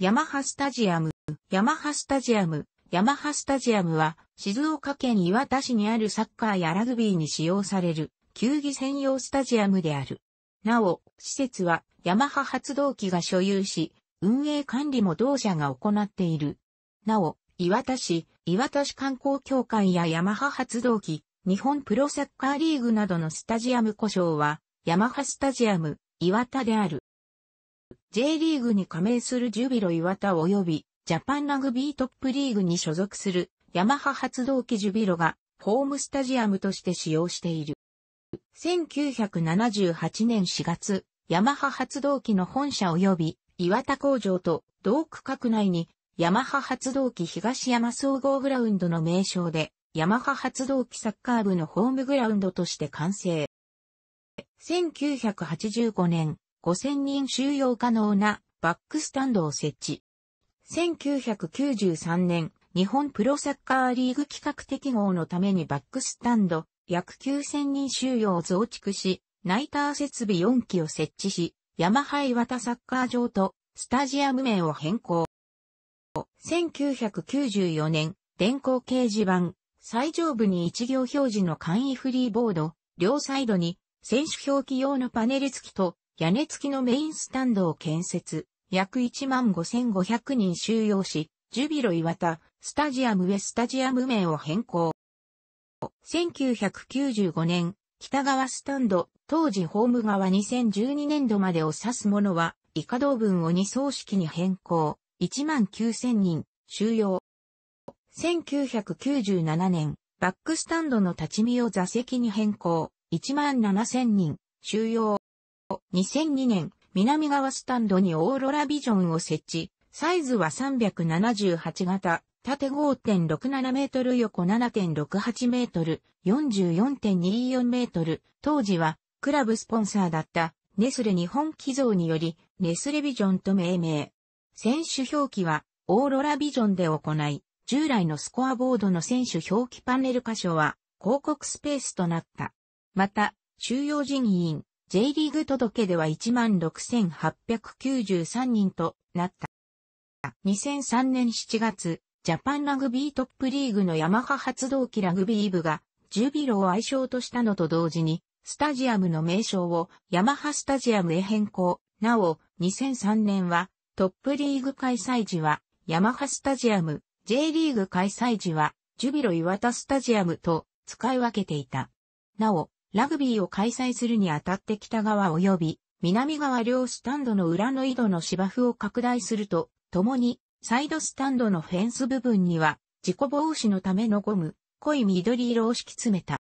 ヤマハスタジアム、ヤマハスタジアム、ヤマハスタジアムは、静岡県岩田市にあるサッカーやラグビーに使用される、球技専用スタジアムである。なお、施設は、ヤマハ発動機が所有し、運営管理も同社が行っている。なお、岩田市、岩田市観光協会やヤマハ発動機、日本プロサッカーリーグなどのスタジアム故障は、ヤマハスタジアム、岩田である。J リーグに加盟するジュビロ岩田及びジャパンラグビートップリーグに所属するヤマハ発動機ジュビロがホームスタジアムとして使用している。1978年4月、ヤマハ発動機の本社及び岩田工場と同区画内にヤマハ発動機東山総合グラウンドの名称でヤマハ発動機サッカー部のホームグラウンドとして完成。1985年、5000人収容可能なバックスタンドを設置。1993年、日本プロサッカーリーグ企画適合のためにバックスタンド約9000人収容を増築し、ナイター設備4機を設置し、山ワ綿サッカー場とスタジアム名を変更。1994年、電光掲示板、最上部に一行表示の簡易フリーボード、両サイドに選手表記用のパネル付きと屋根付きのメインスタンドを建設、約15,500人収容し、ジュビロ岩田、スタジアムへスタジアム名を変更。1995年、北側スタンド、当時ホーム側2012年度までを指すものは、イカ道分を2層式に変更、19,000人、収容。1997年、バックスタンドの立ち見を座席に変更、17,000人、収容。2002年、南側スタンドにオーロラビジョンを設置。サイズは378型、縦5.67メートル横7.68メートル、44.24メートル。当時は、クラブスポンサーだった、ネスレ日本寄贈により、ネスレビジョンと命名。選手表記は、オーロラビジョンで行い、従来のスコアボードの選手表記パネル箇所は、広告スペースとなった。また、収容人員、J リーグ届では16,893人となった。2003年7月、ジャパンラグビートップリーグのヤマハ発動機ラグビー部が、ジュビロを愛称としたのと同時に、スタジアムの名称をヤマハスタジアムへ変更。なお、2003年は、トップリーグ開催時は、ヤマハスタジアム、J リーグ開催時は、ジュビロ岩田スタジアムと使い分けていた。なお、ラグビーを開催するにあたって北側及び南側両スタンドの裏の井戸の芝生を拡大すると、共にサイドスタンドのフェンス部分には事故防止のためのゴム、濃い緑色を敷き詰めた。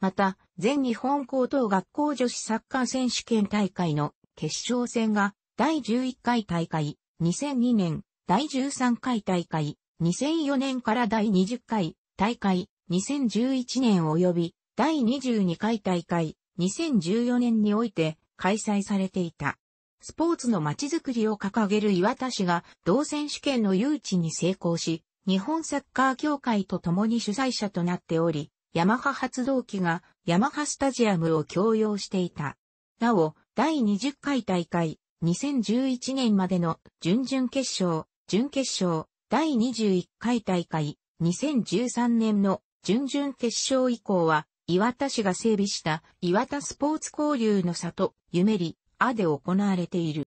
また、全日本高等学校女子サッカー選手権大会の決勝戦が第11回大会、2002年、第13回大会、2004年から第20回大会、2011年及び第22回大会2014年において開催されていた。スポーツの街づくりを掲げる岩田氏が同選手権の誘致に成功し、日本サッカー協会と共に主催者となっており、ヤマハ発動機がヤマハスタジアムを共用していた。なお、第20回大会2011年までの準々決勝、準決勝、第21回大会2013年の準々決勝以降は岩田市が整備した岩田スポーツ交流の里、夢里、あで行われている。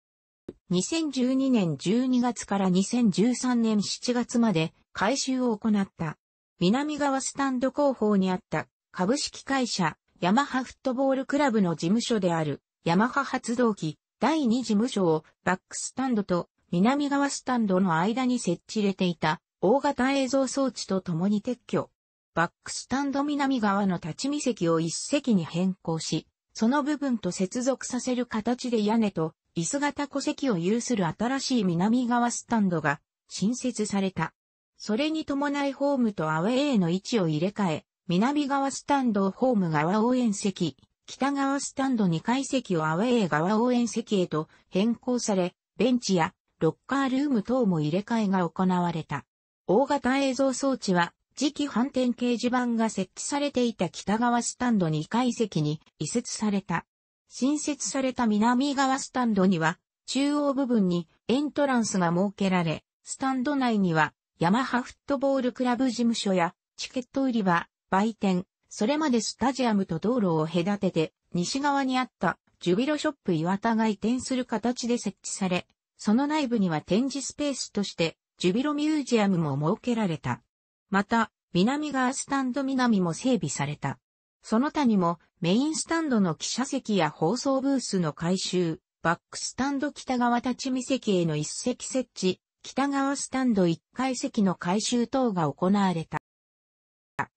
2012年12月から2013年7月まで改修を行った。南側スタンド後方にあった株式会社ヤマハフットボールクラブの事務所であるヤマハ発動機第2事務所をバックスタンドと南側スタンドの間に設置入れていた大型映像装置と共に撤去バックスタンド南側の立ち見席を一席に変更し、その部分と接続させる形で屋根と椅子型戸籍を有する新しい南側スタンドが新設された。それに伴いホームとアウェイの位置を入れ替え、南側スタンドをホーム側応援席、北側スタンド2階席をアウェイ側応援席へと変更され、ベンチやロッカールーム等も入れ替えが行われた。大型映像装置は次期反転掲示板が設置されていた北側スタンド2階席に移設された。新設された南側スタンドには、中央部分にエントランスが設けられ、スタンド内には、ヤマハフットボールクラブ事務所や、チケット売り場、売店、それまでスタジアムと道路を隔てて、西側にあったジュビロショップ岩田が移転する形で設置され、その内部には展示スペースとして、ジュビロミュージアムも設けられた。また、南側スタンド南も整備された。その他にも、メインスタンドの記者席や放送ブースの改修、バックスタンド北側立ち見席への一席設置、北側スタンド一階席の改修等が行われた。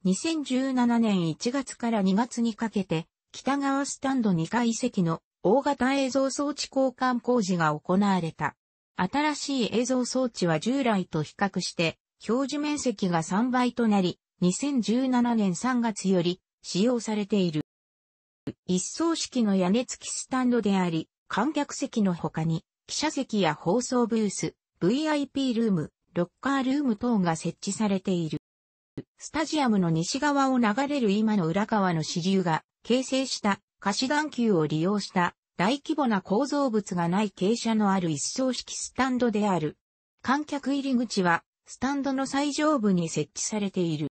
2017年1月から2月にかけて、北側スタンド2階席の大型映像装置交換工事が行われた。新しい映像装置は従来と比較して表示面積が3倍となり、2017年3月より使用されている。一層式の屋根付きスタンドであり、観客席の他に、記者席や放送ブース、VIP ルーム、ロッカールーム等が設置されている。スタジアムの西側を流れる今の浦川の支流が形成した貸し眼球を利用した大規模な構造物がない傾斜のある一層式スタンドである。観客入り口はスタンドの最上部に設置されている。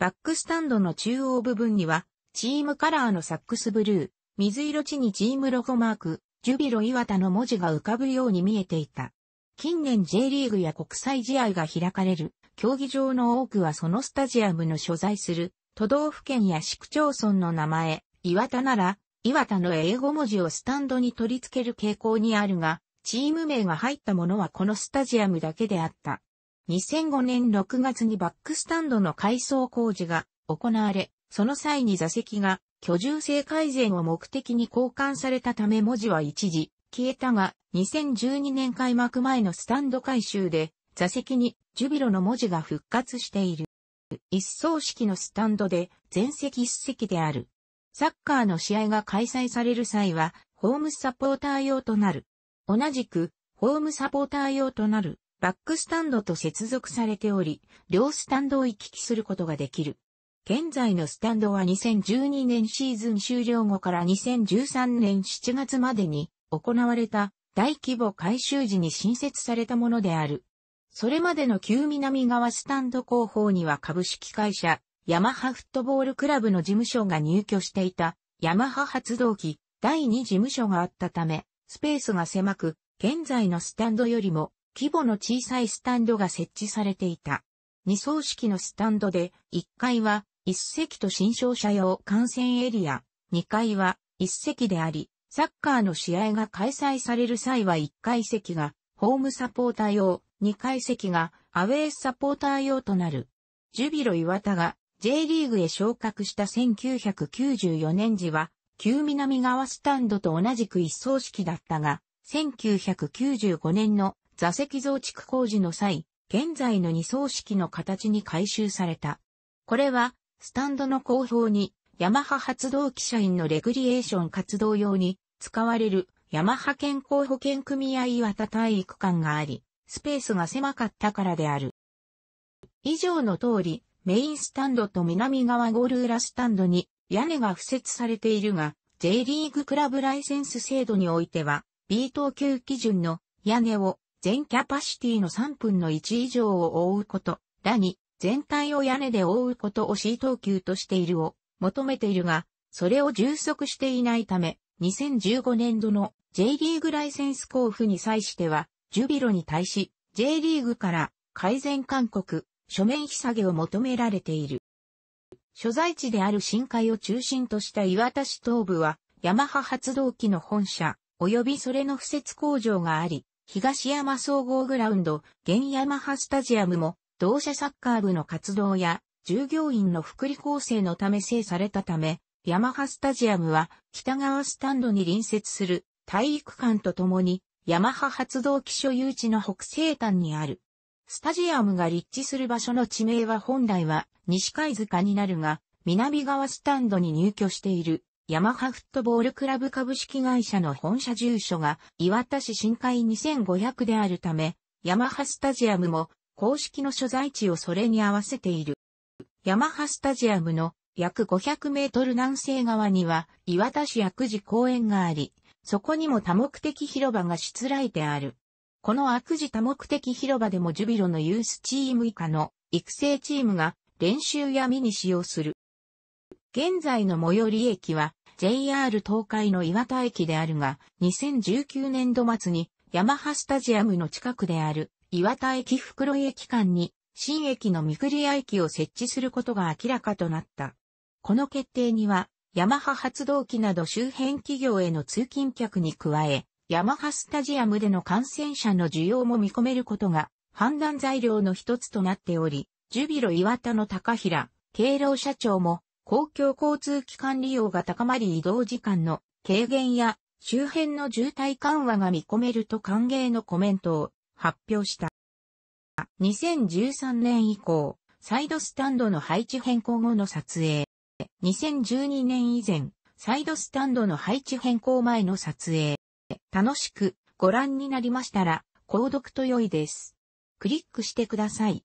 バックスタンドの中央部分には、チームカラーのサックスブルー、水色地にチームロゴマーク、ジュビロ岩田の文字が浮かぶように見えていた。近年 J リーグや国際試合が開かれる、競技場の多くはそのスタジアムの所在する、都道府県や市区町村の名前、岩田なら、岩田の英語文字をスタンドに取り付ける傾向にあるが、チーム名が入ったものはこのスタジアムだけであった。2005年6月にバックスタンドの改装工事が行われ、その際に座席が居住性改善を目的に交換されたため文字は一時消えたが、2012年開幕前のスタンド改修で座席にジュビロの文字が復活している。一層式のスタンドで全席一席である。サッカーの試合が開催される際は、ホームサポーター用となる。同じく、ホームサポーター用となるバックスタンドと接続されており、両スタンドを行き来することができる。現在のスタンドは2012年シーズン終了後から2013年7月までに行われた大規模改修時に新設されたものである。それまでの旧南側スタンド後方には株式会社、ヤマハフットボールクラブの事務所が入居していた、ヤマハ発動機第2事務所があったため、スペースが狭く、現在のスタンドよりも規模の小さいスタンドが設置されていた。二層式のスタンドで、1階は1席と新商社用観戦エリア、2階は1席であり、サッカーの試合が開催される際は1階席がホームサポーター用、2階席がアウェイサポーター用となる。ジュビロ岩田が J リーグへ昇格した1994年時は、旧南側スタンドと同じく一層式だったが、1995年の座席増築工事の際、現在の二層式の形に改修された。これは、スタンドの後方に、ヤマハ発動機社員のレクリエーション活動用に使われるヤマハ健康保険組合岩田体育館があり、スペースが狭かったからである。以上の通り、メインスタンドと南側ゴール裏スタンドに屋根が付設されているが、J リーグクラブライセンス制度においては、B 等級基準の屋根を全キャパシティの3分の1以上を覆うこと、だに、全体を屋根で覆うことを C 等級としているを求めているが、それを充足していないため、2015年度の J リーグライセンス交付に際しては、ジュビロに対し、J リーグから改善勧告、書面引き下げを求められている。所在地である深海を中心とした岩田市東部は、ヤマハ発動機の本社、及びそれの敷設工場があり、東山総合グラウンド、現山ハスタジアムも、同社サッカー部の活動や、従業員の福利厚生のため制されたため、ヤマハスタジアムは、北側スタンドに隣接する体育館とともに、ヤマハ発動機所有地の北西端にある。スタジアムが立地する場所の地名は本来は西海塚になるが、南側スタンドに入居しているヤマハフットボールクラブ株式会社の本社住所が岩田市深海2500であるため、ヤマハスタジアムも公式の所在地をそれに合わせている。ヤマハスタジアムの約500メートル南西側には岩田市薬事公園があり、そこにも多目的広場がしつらえてある。この悪事多目的広場でもジュビロのユースチーム以下の育成チームが練習や見に使用する。現在の最寄り駅は JR 東海の岩田駅であるが、2019年度末にヤマハスタジアムの近くである岩田駅袋井駅間に新駅の御栗駅を設置することが明らかとなった。この決定には、ヤマハ発動機など周辺企業への通勤客に加え、ヤマハスタジアムでの感染者の需要も見込めることが判断材料の一つとなっており、ジュビロ岩田の高平、敬老社長も公共交通機関利用が高まり移動時間の軽減や周辺の渋滞緩和が見込めると歓迎のコメントを発表した。2013年以降、サイドスタンドの配置変更後の撮影。2012年以前、サイドスタンドの配置変更前の撮影。楽しくご覧になりましたら、購読と良いです。クリックしてください。